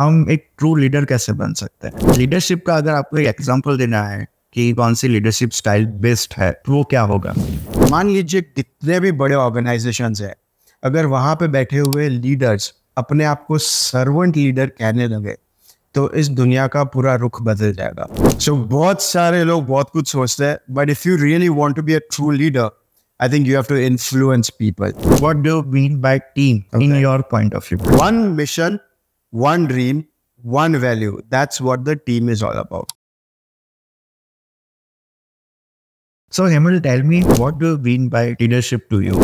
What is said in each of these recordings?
हम एक true leader कैसे बन सकते हैं लीडरशिप का अगर आपको एक एग्जाम्पल देना है कि कौन सी लीडरशिप स्टाइल बेस्ट है तो वो क्या होगा मान लीजिए कितने भी बड़े ऑर्गेनाइजेशन है अगर वहां पे बैठे हुए लीडर्स अपने आप को सर्वेंट लीडर कहने लगे तो इस दुनिया का पूरा रुख बदल जाएगा सो so, बहुत सारे लोग बहुत कुछ सोचते हैं but if you really want to be a true leader I think you have to influence people. What do you mean by team okay. in your point of view? One mission one dream, one value. That's what the team is all about. So, Hemal, tell me what do you mean by leadership to you?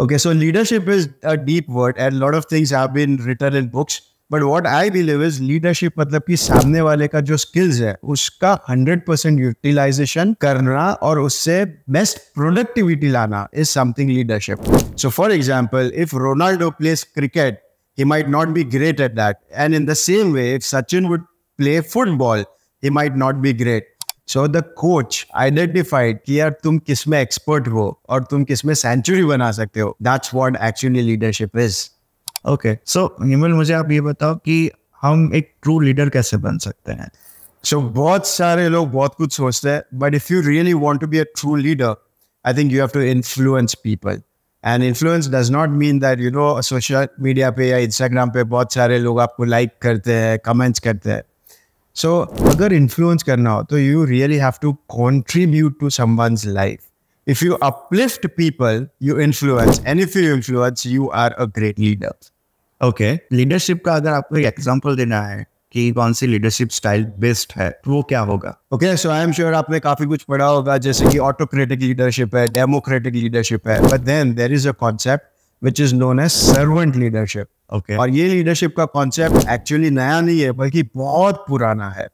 Okay, so leadership is a deep word and a lot of things have been written in books. But what I believe is leadership matlab ki samne wale ka jo skills hai, uska 100% utilization karna aur usse best productivity lana is something leadership. So, for example, if Ronaldo plays cricket he might not be great at that. And in the same way, if Sachin would play football, he might not be great. So the coach identified कि यार तुम किस expert हो or तुम किस में century बना सकते हो. That's what actually leadership is. Okay, so Himal मुझे आप ये बताओ कि हम एक true leader कैसे बन सकते So बहुत सारे लोग बहुत कुछ सोचते but if you really want to be a true leader, I think you have to influence people. And influence does not mean that you know social media पे या इंस्टाग्राम पे बहुत सारे लोग आपको लाइक like करते हैं कमेंट्स करते हैं सो so, अगर इन्फ्लुएंस करना हो तो you really have to contribute to someone's life if you uplift people you influence and if you influence you are a great leader okay leadership का अगर आपको एक एग्जाम्पल देना है कि कौन सी लीडरशिप स्टाइल बेस्ट है तो वो क्या होगा okay so I am sure आपने काफी कुछ पढ़ा होगा जैसे कि ऑटोक्रेटिक लीडरशिप है डेमोक्रेटिक लीडरशिप है but then there is a concept which is known as servant leadership okay और ये लीडरशिप का कॉन्सेप्ट एक्चुअली नया नहीं है बल्कि बहुत पुराना है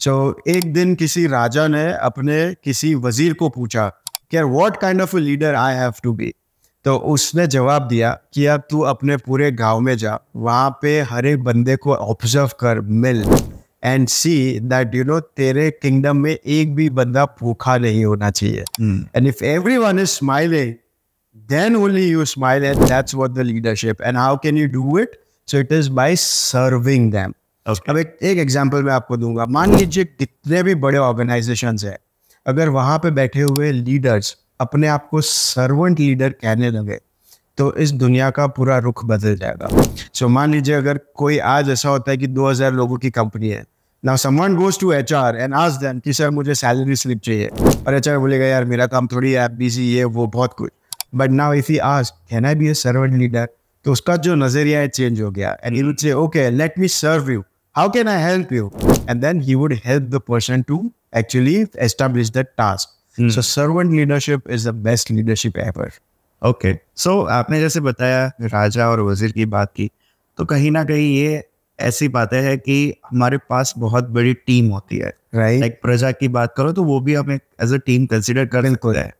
सो so, एक दिन किसी राजा ने अपने किसी वजीर को पूछा कि what kind of leader I have to be तो उसने जवाब दिया कि अब तू अपने पूरे गांव में जा वहाँ पे हर एक बंदे को ऑब्जर्व कर मिल and see that you know तेरे किंगडम में एक भी बंदा भूखा नहीं होना चाहिए and if everyone is smiling then only you smile and that's what the leadership and how can you do it so it is by serving them अब एक एक मैं आपको दूंगा मान लीजिए कितने भी बड़े ऑर्गेनाइजेशन है अगर वहां पे बैठे हुए लीडर्स अपने आप को सर्वेंट लीडर कहने लगे तो इस दुनिया का पूरा रुख बदल जाएगा सो so, मान लीजिए अगर कोई आज ऐसा होता है कि 2000 लोगों की कंपनी है now someone goes to H R and आज देम कि सर मुझे सैलरी स्लिप चाहिए और एच आर बोलेगा यार मेरा काम थोड़ी है बिजी ये वो बहुत कुछ बट नाउ इफ ही आज can I be a servant leader तो उसका जो नजरिया है चेंज हो गया and you say okay let me serve you how can I help you and then he would help the person to actually establish that task Mm. So servant leadership is the best leadership ever. Okay okay. So so, आपने जैसे बताया राजा और वजीर की बात की तो कहीं ना कहीं ये ऐसी बातें है कि हमारे पास बहुत बड़ी टीम होती है राइट right. प्रजा की बात करो तो वो भी हम एक एज अ टीम कंसिडर कर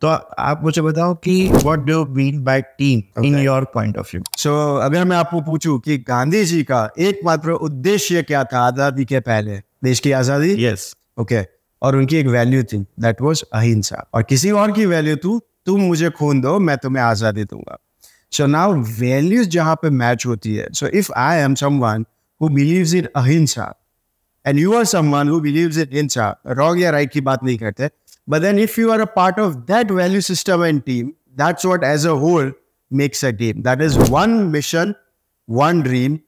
तो आप मुझे बताओ कि what do mean by team in your point of view so अगर मैं आपको पूछूं कि गांधी जी का एकमात्र उद्देश्य क्या था आजादी के पहले देश की आजादी यस ओके okay. और उनकी एक वैल्यू थी दैट वॉज अहिंसा और किसी और की वैल्यू तू तुम मुझे खून दो मैं तुम्हें आज़ादी दूंगा सो नाउ वैल्यूज जहां पे मैच होती है so if I am someone who believes in ahimsa and you are someone who believes in himsa wrong या राइट की बात नहीं करते but then if you are a part of that value system and team that's what as a whole makes a team that is one mission one dream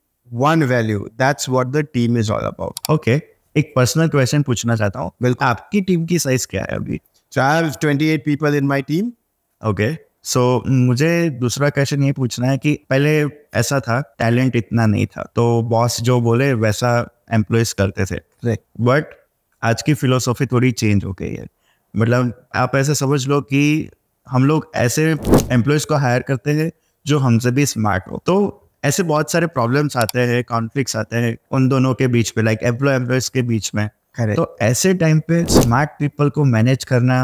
one value that's what the team is all about okay एक personal question पूछना चाहता हूँ बिल्कुल आपकी team की size क्या है अभी चार twenty eight people in my team okay so मुझे दूसरा क्वेश्चन ये पूछना है कि पहले ऐसा था टैलेंट इतना नहीं था तो बॉस जो बोले वैसा एम्प्लॉयज करते थे बट आज की फिलोसॉफी थोड़ी चेंज हो गई है मतलब आप ऐसे समझ लो कि हम लोग ऐसे एम्प्लॉयज को हायर करते हैं जो हमसे भी स्मार्ट हो तो ऐसे बहुत सारे प्रॉब्लम्स आते हैं कॉन्फ्लिक्ट आते हैं उन दोनों के बीच में लाइक एम्प्लॉय एम्प्लॉय के बीच में करे तो ऐसे टाइम पे स्मार्ट पीपल को मैनेज करना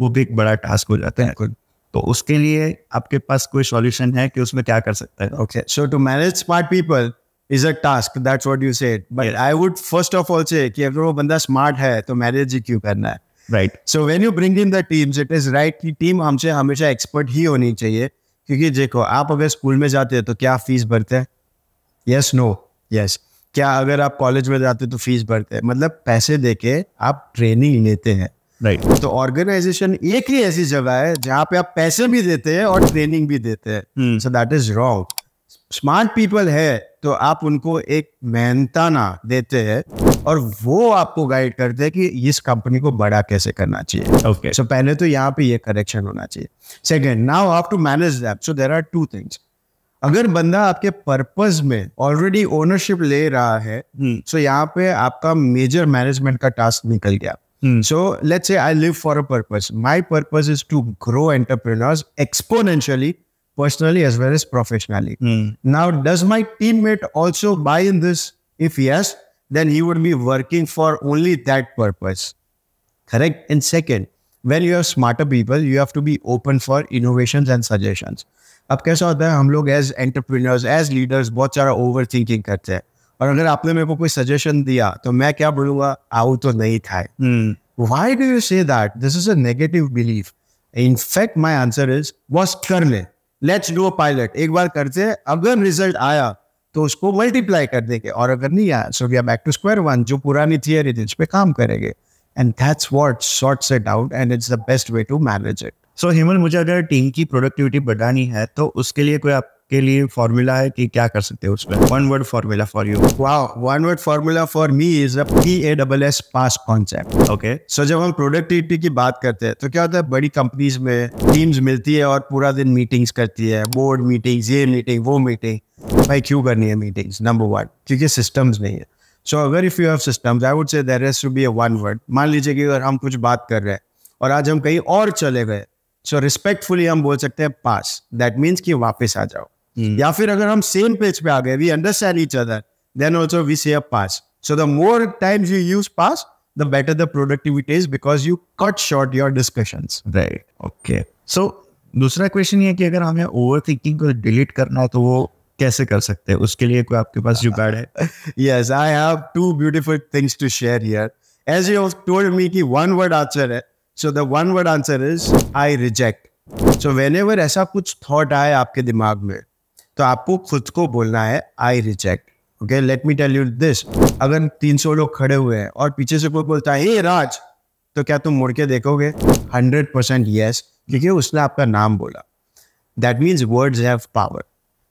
वो भी एक बड़ा टास्क हो जाता है तो उसके लिए आपके पास कोई सॉल्यूशन है कि उसमें क्या कर सकते हैं okay so to manage smart people is a task that's what you said but I would first of all say कि अगर वो बंदा स्मार्ट है तो मैनेज ही क्यों करना है right so when you bring in the teams it is right कि टीम हमसे हमेशा एक्सपर्ट ही होनी चाहिए क्योंकि देखो आप अगर स्कूल में जाते हैं तो क्या फीस भरते हैं यस नो यस क्या अगर आप कॉलेज में जाते तो फीस भरते हैं मतलब पैसे के आप ट्रेनिंग लेते हैं राइट right. तो ऑर्गेनाइजेशन एक ही ऐसी जगह है जहाँ पे आप पैसे भी देते हैं और ट्रेनिंग भी देते हैं so that is wrong smart people है तो आप उनको एक मेहनताना देते हैं और वो आपको गाइड करते हैं कि इस कंपनी को बड़ा कैसे करना चाहिए ओके okay. सो so, पहले तो यहाँ पे ये करेक्शन होना चाहिए second now how to manage that so there are two things अगर बंदा आपके पर्पस में ऑलरेडी ओनरशिप ले रहा है सो so यहाँ पे आपका मेजर मैनेजमेंट का टास्क निकल गया So let's say I live for a purpose. My purpose is to grow entrepreneurs exponentially, personally as well as professionally. Mm. Now, does my teammate also buy in this? If yes, then he would be working for only that purpose. Correct? And second, when you have smarter people, you have to be open for innovations and suggestions. अब कैसा होता है हम लोग as entrepreneurs as leaders बहुत सारा over thinking करते हैं और अगर आपने मेरे को कोई सजेशन दिया तो मैं क्या बोलूंगा आओ तो नहीं था why do you say that this is a negative believe in fact my answer is वॉस कर ले लेट्स डू अ पायलट एक बार करते हैं अगर रिजल्ट आया तो उसको मल्टीप्लाई कर देंगे और अगर नहीं आया so we are back to square one जो पुरानी थियरी थी उस पर काम करेंगे and that's what short set out and it's the best way to manage it so Hemal मुझे अगर टीम की प्रोडक्टिविटी बढ़ानी है तो उसके लिए कोई आपके लिए फॉर्मूला है कि क्या कर सकते हैं उसमें one word formula for you wow one word formula for me is a P A double S pass concept okay so जब हम प्रोडक्टिविटी की बात करते हैं तो क्या होता है बड़ी कंपनीज में टीम्स मिलती है और पूरा दिन मीटिंग्स करती है बोर्ड मीटिंग्स ये मीटिंग वो मीटिंग भाई क्यों करनी है मीटिंग्स नंबर वन क्योंकि सिस्टम्स नहीं है सो अगर if you have systems I would say there's to be a one word मान लीजिए कि अगर हम कुछ बात कर रहे हैं और आज हम कहीं और चले गए सो so रिस्पेक्टफुली हम बोल सकते हैं पास दैट मीन्स कि वापस आ जाओ hmm. या फिर अगर हम सेम पेज पे आ गए we understand each other then also we say pass so the more times you use pass the better the productivity is because you cut short your discussions. Right. Okay. So दूसरा question ये कि अगर हमें over thinking को delete करना है तो वो कैसे कर सकते हैं उसके लिए कोई आपके पास जुगाड़ है yes I have two beautiful things to share here as you told me कि वन वर्ड आंसर है so the one word answer is I reject so whenever ऐसा कुछ थॉट आए आपके दिमाग में तो आपको खुद को बोलना है I reject okay let me tell you this अगर 300 लोग खड़े हुए हैं और पीछे से कोई बोलता है हे राज तो क्या तुम मुड़ के देखोगे 100 परसेंट यस क्योंकि उसने आपका नाम बोला that means words have power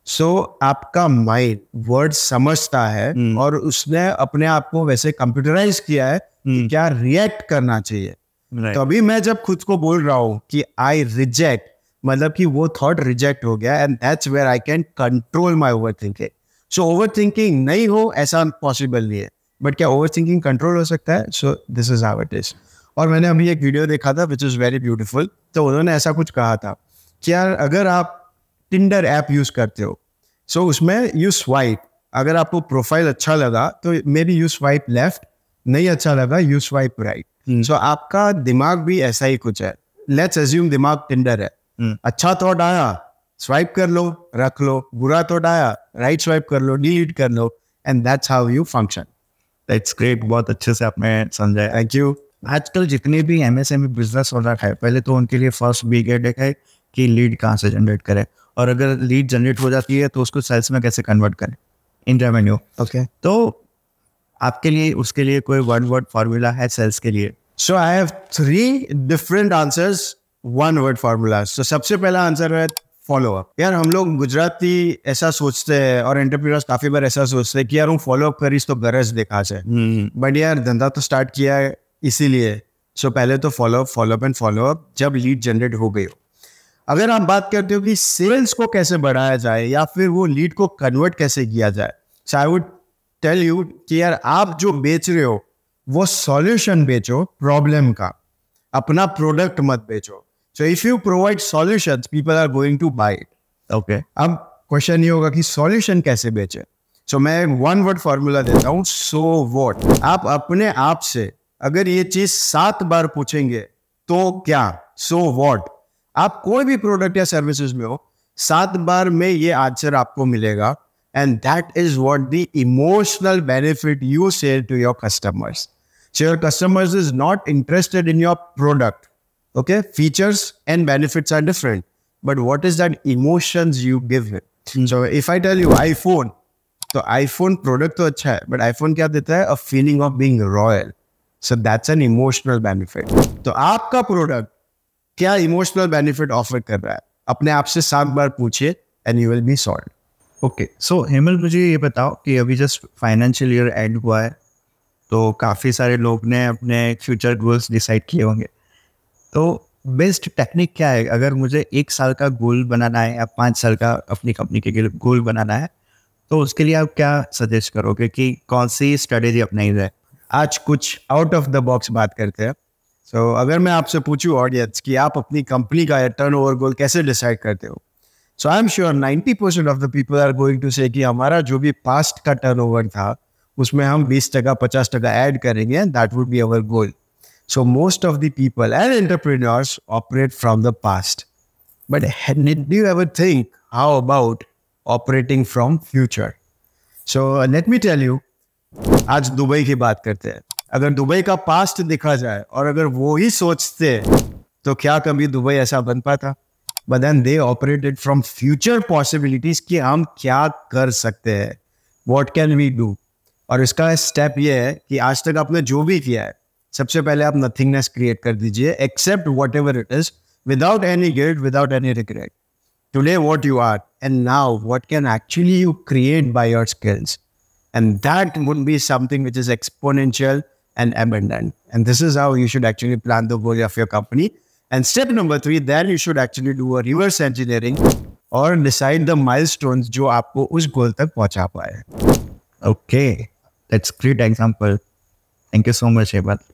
so so, आपका माइंड वर्ड समझता है hmm. और उसने अपने आप को वैसे कंप्यूटराइज किया है hmm. कि हम्म। क्या रिएक्ट करना चाहिए right. तो अभी मैं जब खुद को बोल रहा हूँ कि आई रिजेक्ट मतलब कि वो थॉट रिजेक्ट हो गया and that's where I can control my overthinking so overthinking नहीं हो ऐसा पॉसिबल नहीं है बट क्या ओवर थिंकिंग कंट्रोल हो सकता है so this is our it is और मैंने अभी एक वीडियो देखा था विच इज़ वेरी ब्यूटिफुल तो उन्होंने ऐसा कुछ कहा था कि यार अगर आप टिंडर ऐप यूज करते हो सो so, उसमें यू स्वाइप अगर आपको प्रोफाइल अच्छा लगा तो maybe you swipe left नहीं अच्छा लगा यू स्वाइप राइट सो आपका दिमाग भी ऐसा ही कुछ है लेट्स एज्यूम दिमाग टिंडर है hmm. अच्छा थॉट आया स्वाइप कर लो रख लो बुरा थॉट आया राइट स्वाइप कर लो डिलीट कर लो and that's how you function that's great बहुत अच्छे से आपने समझा थैंक यू आजकल जितने भी एमएसएमई बिजनेस हो है पहले तो उनके लिए फर्स्ट बिग हेडेक है कि लीड कहाँ से जनरेट करें और अगर लीड जनरेट हो जाती है तो उसको सेल्स में कैसे कन्वर्ट करें इन रेवेन्यू ओके तो आपके लिए उसके लिए कोई वन वर्ड फार्मूला है सेल्स के लिए so I have three different answers one word formula so सबसे पहला आंसर है फॉलो यार हम लोग गुजराती ऐसा सोचते हैं और एंटरप्रीनर काफी बार ऐसा सोचते हैं कि यार हूँ फॉलोअप अप करीस तो गरज देखा से बट हम्म। यार धंधा तो स्टार्ट किया है इसीलिए सो so, पहले तो follow up follow up and follow up जब लीड जनरेट हो गई हो अगर हम बात करते हो कि सेल्स को कैसे बढ़ाया जाए या फिर वो लीड को कन्वर्ट कैसे किया जाए so I would tell you कि यार आप जो बेच रहे हो वो सॉल्यूशन बेचो प्रॉब्लम का अपना प्रोडक्ट मत बेचो so if you provide solution people are going to buy it okay अब क्वेश्चन ये होगा कि सॉल्यूशन कैसे बेचे सो so, मैं वन वर्ड फॉर्मूला देता हूँ सो वॉट आप अपने आप से अगर ये चीज सात बार पूछेंगे तो क्या सो so वॉट आप कोई भी प्रोडक्ट या सर्विसेज में हो सात बार में ये आंसर आपको मिलेगा and that is what the emotional benefit you sell to your customers so your customers is not interested in your product okay features and benefits are different but what is that emotion you give so if I tell you iPhone तो तो iPhone product तो अच्छा है but iPhone क्या देता है a feeling of being royal so that's an emotional benefit तो आपका प्रोडक्ट क्या इमोशनल बेनिफिट ऑफर कर रहा है अपने आप से सात बार पूछिए and you will be solve okay so Hemal मुझे ये बताओ कि अभी जस्ट फाइनेंशियल ईयर एंड हुआ है तो काफ़ी सारे लोग ने अपने फ्यूचर गोल्स डिसाइड किए होंगे तो बेस्ट टेक्निक क्या है अगर मुझे एक साल का गोल बनाना है या पाँच साल का अपनी कंपनी के लिए गोल बनाना है तो उसके लिए आप क्या सजेस्ट करोगे कि कौन सी स्ट्रेटेजी अपनाई जाए आज कुछ आउट ऑफ द बॉक्स बात करते हैं सो so, अगर मैं आपसे पूछूं ऑडियंस कि आप अपनी कंपनी का टर्न ओवर गोल कैसे डिसाइड करते हो so I am sure ninety percent of the people are going to say कि हमारा जो भी पास्ट का टर्न ओवर था उसमें हम बीस टका पचास टका ऐड करेंगे that would be our goal so most of the people and entrepreneurs operate from the past but do you ever think how about operating from future so let me tell you आज Dubai की बात करते हैं अगर Dubai का past देखा जाए और अगर वो ही सोचते तो क्या कभी दुबई ऐसा बन पाता but then they operated from future possibilities कि हम क्या कर सकते हैं वॉट कैन वी डू और इसका स्टेप ये है कि आज तक आपने जो भी किया है सबसे पहले आप नथिंगनेस क्रिएट कर दीजिए accept whatever it is without any guilt without any regret today what you are and now what can actually you create by your skills and that would be something which is exponential and abandoned. And this is how you should actually plan the goal of your company. And step number three, then you should actually do a reverse engineering or decide the milestones jo aapko us goal tak pahuncha paaye. Okay, that's great example. Thank you so much, Ebat.